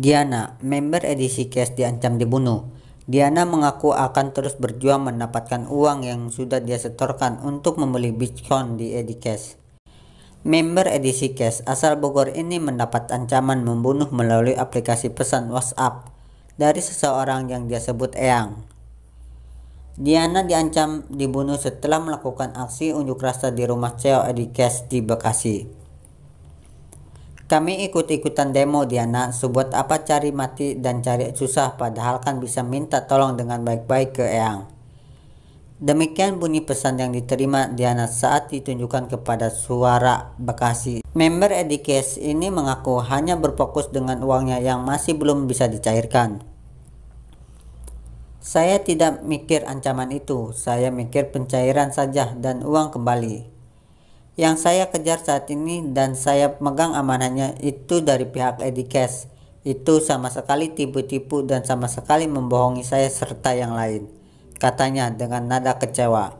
Diana, member edisi Cash diancam dibunuh. Diana mengaku akan terus berjuang mendapatkan uang yang sudah dia setorkan untuk membeli Bitcoin di Edicash. Member edisi Cash asal Bogor ini mendapat ancaman membunuh melalui aplikasi pesan WhatsApp dari seseorang yang dia sebut Eyang. Diana diancam dibunuh setelah melakukan aksi unjuk rasa di rumah CEO Edicash di Bekasi. Kami ikut-ikutan demo Diana, sebuat apa cari mati dan cari susah padahal kan bisa minta tolong dengan baik-baik ke Eyang. Demikian bunyi pesan yang diterima Diana saat ditunjukkan kepada Suara Bekasi. Member Edikes ini mengaku hanya berfokus dengan uangnya yang masih belum bisa dicairkan. Saya tidak mikir ancaman itu, saya mikir pencairan saja dan uang kembali yang saya kejar saat ini dan saya megang amanahnya itu dari pihak Edikes. Itu sama sekali tipu-tipu dan sama sekali membohongi saya serta yang lain, katanya dengan nada kecewa.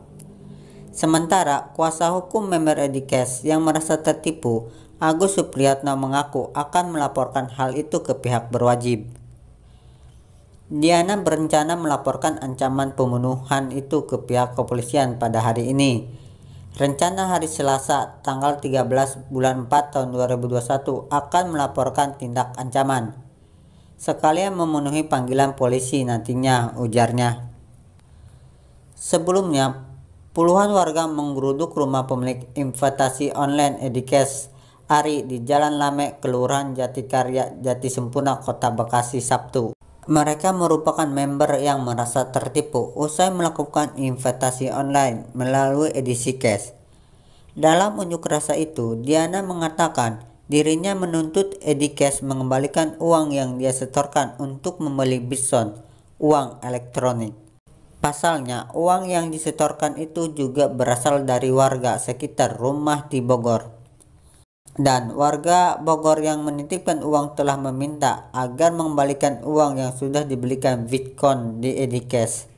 Sementara kuasa hukum member Edikes yang merasa tertipu, Agus Supriyatna mengaku akan melaporkan hal itu ke pihak berwajib. Diana berencana melaporkan ancaman pembunuhan itu ke pihak kepolisian pada hari ini Rencana hari Selasa tanggal 13 bulan 4 tahun 2021 akan melaporkan tindak ancaman. Sekalian memenuhi panggilan polisi nantinya, ujarnya. Sebelumnya, puluhan warga menggeruduk rumah pemilik investasi online Edikes Ari di Jalan Lame, Kelurahan Jatikarya, Jatisempurna, Kota Bekasi, Sabtu. Mereka merupakan member yang merasa tertipu usai melakukan investasi online melalui edisi cash. Dalam unjuk rasa itu, Diana mengatakan dirinya menuntut Eddie Cash mengembalikan uang yang dia setorkan untuk membeli Bison, uang elektronik. Pasalnya, uang yang disetorkan itu juga berasal dari warga sekitar rumah di Bogor dan warga Bogor yang menitipkan uang telah meminta agar mengembalikan uang yang sudah dibelikan Bitcoin di Edikes.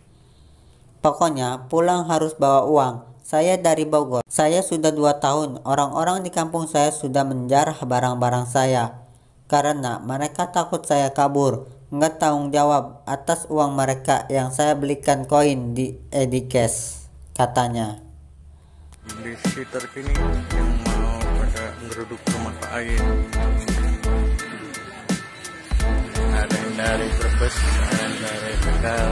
Pokoknya pulang harus bawa uang. Saya dari Bogor. Saya sudah dua tahun. Orang-orang di kampung saya sudah menjarah barang-barang saya. Karena mereka takut saya kabur. Nggak tanggung jawab atas uang mereka yang saya belikan koin di Edikes. Katanya. Di terkini lagi ada yang dari Brebes ada yang dari Tegal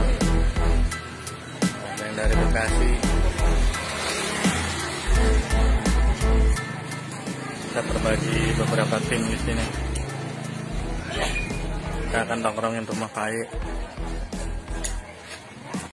ada yang dari Bekasi kita berbagi beberapa tim di sini kita akan tongkrongin rumah kayu